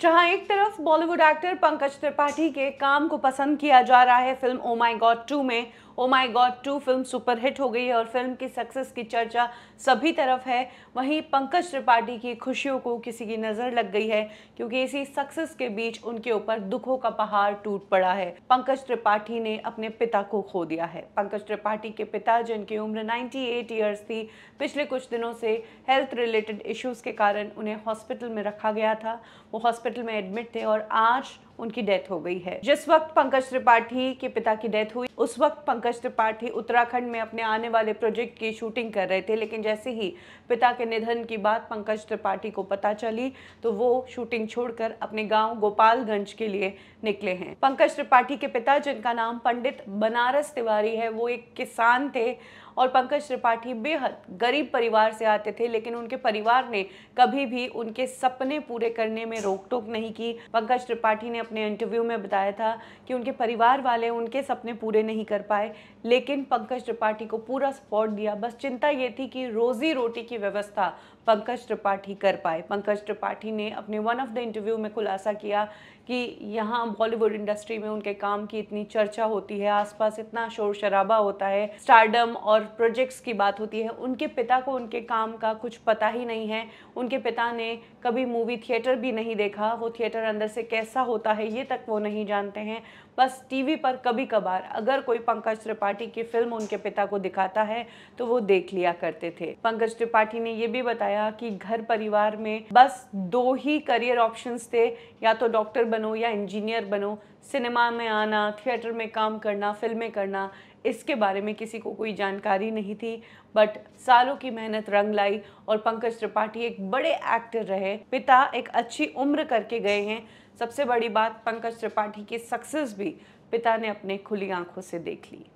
जहां एक तरफ बॉलीवुड एक्टर पंकज त्रिपाठी के काम को पसंद किया जा रहा है film oh my God two में oh my God two film superhit हो गई है और फिल्म की सक्सेस की चर्चा सभी तरफ है वहीं पंकज त्रिपाठी की खुशियों को किसी की नज़र लग गई है क्योंकि इसी सक्सेस के बीच उनके ऊपर दुखों का पहाड़ टूट पड़ा है पंकज त्रिपाठी ने अपने पिता को खो दिया है पंकज त्रिपाठी के पिता जिनकी उम्र 98 एट ईयर्स थी पिछले कुछ दिनों से हेल्थ रिलेटेड इश्यूज़ के कारण उन्हें हॉस्पिटल में रखा गया था वो हॉस्पिटल में एडमिट थे और आज उनकी डेथ हो गई है जिस वक्त पंकज त्रिपाठी के पिता की डेथ हुई उस वक्त पंकज त्रिपाठी उत्तराखंड में अपने आने वाले प्रोजेक्ट की शूटिंग कर रहे थे लेकिन जैसे ही पिता के निधन की बात पंकज त्रिपाठी को पता चली तो वो शूटिंग छोड़कर अपने गाँव गोपालगंज के लिए निकले हैं पंकज त्रिपाठी के पिता जिनका नाम पंडित बनारस तिवारी है वो एक किसान थे और पंकज त्रिपाठी बेहद गरीब परिवार से आते थे लेकिन उनके परिवार ने कभी भी उनके सपने पूरे करने में रोक टोक नहीं की पंकज त्रिपाठी ने अपने इंटरव्यू में बताया था कि उनके परिवार वाले उनके सपने पूरे नहीं कर पाए लेकिन पंकज त्रिपाठी को पूरा सपोर्ट दिया बस चिंता ये थी कि रोज़ी रोटी की व्यवस्था पंकज त्रिपाठी कर पाए पंकज त्रिपाठी ने अपने वन ऑफ द इंटरव्यू में खुलासा किया कि यहाँ बॉलीवुड इंडस्ट्री में उनके काम की इतनी चर्चा होती है आसपास इतना शोर शराबा होता है स्टारडम और प्रोजेक्ट्स की बात होती है उनके पिता को उनके काम का कुछ पता ही नहीं है उनके पिता ने कभी मूवी थिएटर भी नहीं देखा वो थिएटर अंदर से कैसा होता है ये तक वो नहीं जानते हैं बस टीवी पर कभी कभार अगर कोई पंकज त्रिपाठी की फिल्म उनके पिता को दिखाता है तो वो देख लिया करते थे पंकज त्रिपाठी ने ये भी बताया पाया कि घर परिवार में बस दो ही करियर ऑप्शंस थे या तो डॉक्टर बनो या इंजीनियर बनो सिनेमा में आना थिएटर में काम करना फिल्में करना इसके बारे में किसी को कोई जानकारी नहीं थी बट सालों की मेहनत रंग लाई और पंकज त्रिपाठी एक बड़े एक्टर रहे पिता एक अच्छी उम्र करके गए हैं सबसे बड़ी बात पंकज त्रिपाठी की सक्सेस भी पिता ने अपने खुली आंखों से देख ली